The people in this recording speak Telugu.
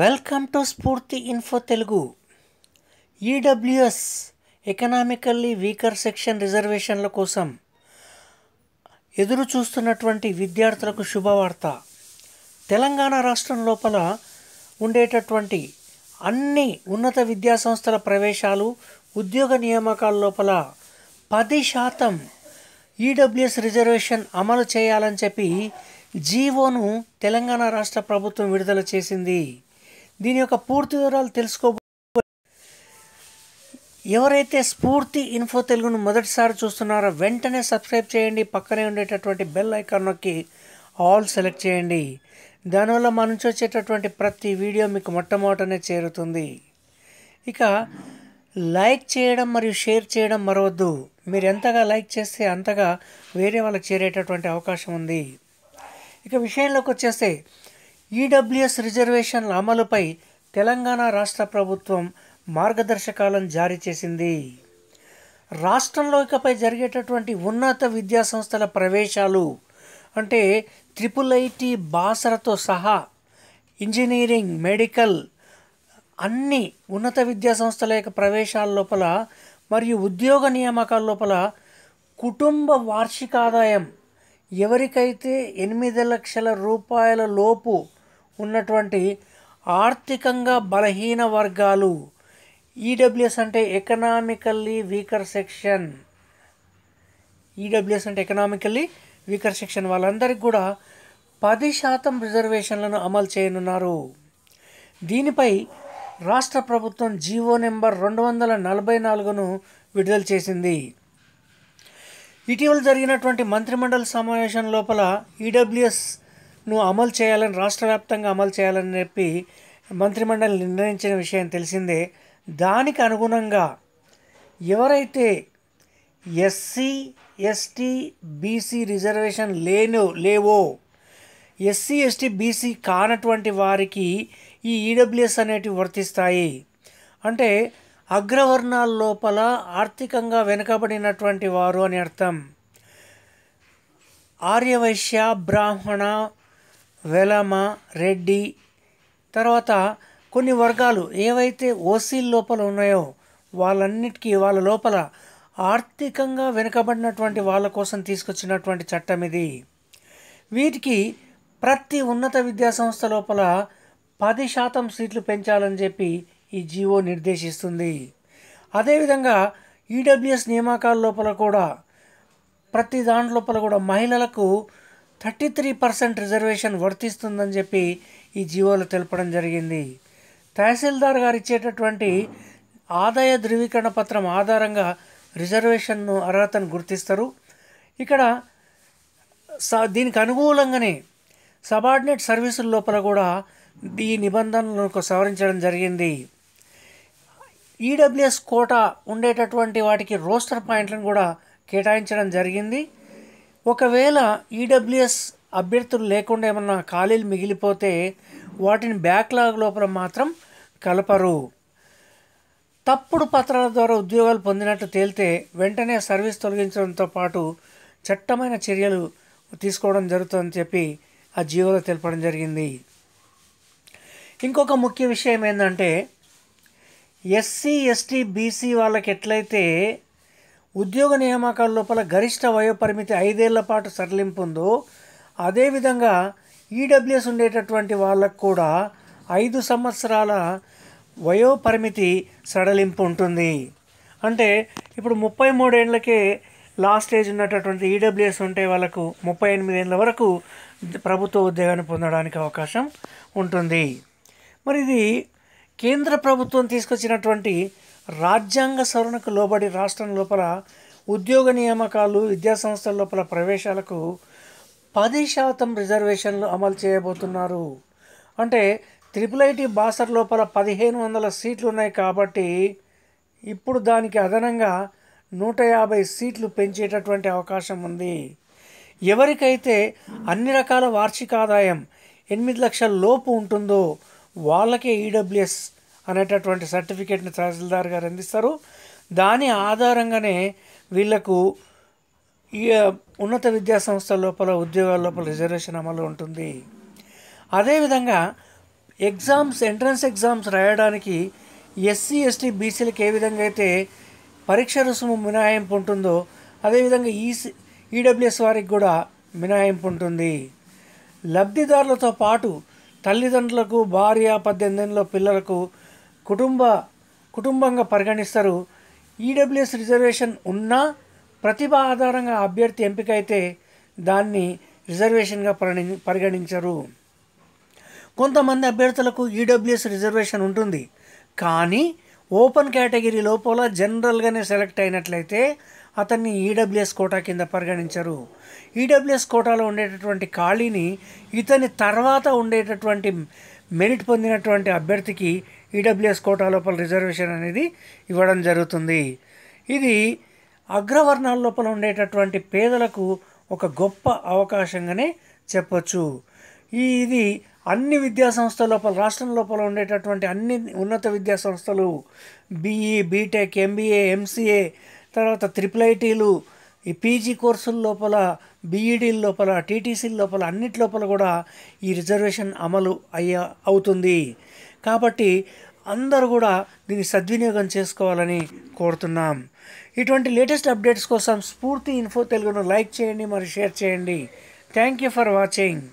welcome to Spoorthi info Telugu EWS e economically weaker section రిజర్వేషన్ల కోసం ఎదురు చూస్తున్నటువంటి విద్యార్థులకు శుభవార్త తెలంగాణ రాష్ట్రం లోపల ఉండేటటువంటి అన్ని ఉన్నత విద్యాసంస్థల ప్రవేశాలు ఉద్యోగ నియామకాల లోపల పది శాతం ఈడబ్ల్యూఎస్ e రిజర్వేషన్ అమలు చేయాలని చెప్పి జీవోను తెలంగాణ రాష్ట్ర ప్రభుత్వం విడుదల చేసింది దీని యొక్క పూర్తి వివరాలు తెలుసుకో ఎవరైతే స్ఫూర్తి ఇన్ఫో తెలుగును మొదటిసారి చూస్తున్నారో వెంటనే సబ్స్క్రైబ్ చేయండి పక్కనే ఉండేటటువంటి బెల్ ఐకాన్ నొక్కి ఆల్ సెలెక్ట్ చేయండి దానివల్ల మా నుంచి వచ్చేటటువంటి ప్రతి వీడియో మీకు మొట్టమొదటనే చేరుతుంది ఇక లైక్ చేయడం మరియు షేర్ చేయడం మరవద్దు మీరు ఎంతగా లైక్ చేస్తే అంతగా వేరే వాళ్ళకి చేరేటటువంటి అవకాశం ఉంది ఇక విషయంలోకి వచ్చేస్తే ఈడబ్ల్యూఎస్ e రిజర్వేషన్ల అమలుపై తెలంగాణ రాష్ట్ర ప్రభుత్వం మార్గదర్శకాలను జారీ చేసింది రాష్ట్రంలో ఇకపై జరిగేటటువంటి ఉన్నత విద్యా సంస్థల ప్రవేశాలు అంటే ట్రిపుల్ ఐటి బాసరతో సహా ఇంజనీరింగ్ మెడికల్ అన్ని ఉన్నత విద్యా సంస్థల యొక్క ప్రవేశాల లోపల మరియు ఉద్యోగ నియామకాల లోపల కుటుంబ వార్షిక ఆదాయం ఎవరికైతే ఎనిమిది లక్షల రూపాయల లోపు ఉన్నటువంటి ఆర్థికంగా బలహీన వర్గాలు ఈడబ్ల్యూఎస్ e అంటే ఎకనామికల్లీ వీకర్ సెక్షన్ ఈడబ్ల్యూఎస్ అంటే ఎకనామికల్లీ వీకర్ సెక్షన్ వాళ్ళందరికీ కూడా పది శాతం రిజర్వేషన్లను అమలు చేయనున్నారు దీనిపై రాష్ట్ర ప్రభుత్వం జీవో నెంబర్ రెండు వందల నలభై నాలుగును విడుదల చేసింది ఇటీవల జరిగినటువంటి మంత్రిమండలి సమావేశం లోపల ఈడబ్ల్యూఎస్ e ను అమలు చేయాలని రాష్ట్ర వ్యాప్తంగా అమలు చేయాలని చెప్పి మంత్రిమండలి నిర్ణయించిన విషయం తెలిసిందే దానికి అనుగుణంగా ఎవరైతే ఎస్సీ ఎస్టీ బీసీ రిజర్వేషన్ లేనో లేవో ఎస్సీ ఎస్టీ బీసీ కానటువంటి వారికి ఈ ఈడబ్ల్యూఎస్ అనేటివి వర్తిస్తాయి అంటే అగ్రవర్ణాల లోపల ఆర్థికంగా వెనుకబడినటువంటి వారు అని అర్థం ఆర్యవైశ్య బ్రాహ్మణ వెలమ రెడ్డి తర్వాత కొన్ని వర్గాలు ఏవైతే ఓసీ లోపల ఉన్నాయో వాళ్ళన్నిటికీ వాళ్ళ లోపల ఆర్థికంగా వెనుకబడినటువంటి వాళ్ళ కోసం తీసుకొచ్చినటువంటి చట్టం ఇది వీటికి ప్రతి ఉన్నత విద్యాసంస్థ లోపల పది శాతం సీట్లు పెంచాలని చెప్పి ఈ జీవో నిర్దేశిస్తుంది అదేవిధంగా ఈడబ్ల్యూఎస్ నియామకాల లోపల కూడా ప్రతి దాంట్లోపల కూడా మహిళలకు థర్టీ త్రీ పర్సెంట్ రిజర్వేషన్ వర్తిస్తుందని చెప్పి ఈ జీవోలు తెలపడం జరిగింది తహసీల్దార్ గారు ఇచ్చేటటువంటి ఆదాయ ధృవీకరణ పత్రం ఆధారంగా రిజర్వేషన్ను అర్హతను గుర్తిస్తారు ఇక్కడ స దీనికి అనుకూలంగానే సబార్డినేట్ సర్వీసుల లోపల కూడా ఈ నిబంధనలను సవరించడం జరిగింది ఈడబ్ల్యూఎస్ కోట ఉండేటటువంటి వాటికి రోస్టర్ పాయింట్లను కూడా కేటాయించడం జరిగింది ఒకవేళ ఈడబ్ల్యూఎస్ e అభ్యర్థులు లేకుండా ఏమన్నా ఖాళీలు మిగిలిపోతే వాటిని బ్యాక్లాగ్ లోపల మాత్రం కలపరు తప్పుడు పత్రాల ద్వారా ఉద్యోగాలు పొందినట్టు తేలితే వెంటనే సర్వీస్ తొలగించడంతో పాటు చట్టమైన చర్యలు తీసుకోవడం జరుగుతుందని చెప్పి ఆ జీవోలో తెలపడం జరిగింది ఇంకొక ముఖ్య విషయం ఏంటంటే ఎస్సీ ఎస్టీ బీసీ వాళ్ళకి ఎట్లయితే ఉద్యోగ నియామకాల లోపల గరిష్ట వయోపరిమితి ఐదేళ్ల పాటు సడలింపు ఉందో అదేవిధంగా ఈడబ్ల్యూఎస్ ఉండేటటువంటి వాళ్ళకు కూడా ఐదు సంవత్సరాల వయోపరిమితి సడలింపు ఉంటుంది అంటే ఇప్పుడు ముప్పై మూడేళ్లకే లాస్ట్ ఏజ్ ఉన్నటువంటి ఈడబ్ల్యూఎస్ ఉంటే వాళ్ళకు ముప్పై ఎనిమిది ఏళ్ళ వరకు ప్రభుత్వ ఉద్యోగాన్ని పొందడానికి అవకాశం ఉంటుంది మరి ఇది కేంద్ర ప్రభుత్వం తీసుకొచ్చినటువంటి రాజ్యాంగ సవరణకు లోబడి రాష్ట్రం లోపల ఉద్యోగ నియామకాలు విద్యాసంస్థల లోపల ప్రవేశాలకు పది శాతం రిజర్వేషన్లు అమలు చేయబోతున్నారు అంటే త్రిపుల్ ఐటీ బాసర్ లోపల పదిహేను వందల సీట్లు ఉన్నాయి కాబట్టి ఇప్పుడు దానికి అదనంగా నూట యాభై సీట్లు పెంచేటటువంటి అవకాశం ఉంది ఎవరికైతే అన్ని రకాల వార్షిక ఆదాయం ఎనిమిది లక్షల లోపు ఉంటుందో వాళ్ళకే ఈడబ్ల్యూఎస్ అనేటటువంటి సర్టిఫికేట్ని తహసీల్దార్ గారు అందిస్తారు దాని ఆధారంగానే వీళ్లకు ఈ ఉన్నత విద్యా సంస్థ లోపల ఉద్యోగాల లోపల రిజర్వేషన్ అమలు ఉంటుంది అదేవిధంగా ఎగ్జామ్స్ ఎంట్రన్స్ ఎగ్జామ్స్ రాయడానికి ఎస్సీ ఎస్టీ బీసీలకు ఏ విధంగా అయితే పరీక్ష రుసుము మినహాయింపు ఉంటుందో అదేవిధంగా ఈసీ ఈడబ్ల్యూఎస్ వారికి కూడా మినహాయింపు ఉంటుంది లబ్ధిదారులతో పాటు తల్లిదండ్రులకు భార్య పద్దెనిమిదిలో పిల్లలకు కుటుంబ కుటుంబంగా పరిగణిస్తారు ఈడబ్ల్యూఎస్ e రిజర్వేషన్ ఉన్నా ప్రతిభ ఆధారంగా అభ్యర్థి ఎంపిక అయితే దాన్ని రిజర్వేషన్గా పరిగణి పరిగణించరు కొంతమంది అభ్యర్థులకు ఈడబ్ల్యూఎస్ e రిజర్వేషన్ ఉంటుంది కానీ ఓపెన్ కేటగిరీ లోపల జనరల్గానే సెలెక్ట్ అయినట్లయితే అతన్ని ఈడబ్ల్యూఎస్ e కోటా కింద పరిగణించరు ఈడబ్ల్యూఎస్ కోటాలో ఉండేటటువంటి ఖాళీని ఇతని తర్వాత ఉండేటటువంటి మెరిట్ పొందినటువంటి అభ్యర్థికి ఈడబ్ల్యూఎస్ e కోటా లోపల రిజర్వేషన్ అనేది ఇవ్వడం జరుగుతుంది ఇది అగ్రవర్ణాల లోపల ఉండేటటువంటి పేదలకు ఒక గొప్ప అవకాశంగానే చెప్పచ్చు ఈ ఇది అన్ని విద్యా సంస్థల లోపల రాష్ట్రం లోపల ఉండేటటువంటి అన్ని ఉన్నత విద్యా సంస్థలు బీఈ బీటెక్ ఎంబీఏ ఎంసీఏ తర్వాత త్రిపుల్ ఐటీలు ఈ పీజీ కోర్సుల లోపల బీఈడీల e లోపల టీటీసీల లోపల అన్నిటి లోపల కూడా ఈ రిజర్వేషన్ అమలు అయ్యే అవుతుంది కాబట్టి అందరూ కూడా దీన్ని సద్వినియోగం చేసుకోవాలని కోరుతున్నాం ఇటువంటి లేటెస్ట్ అప్డేట్స్ కోసం స్ఫూర్తి ఇన్ఫో తెలుగును లైక్ చేయండి మరియు షేర్ చేయండి థ్యాంక్ యూ ఫర్ వాచింగ్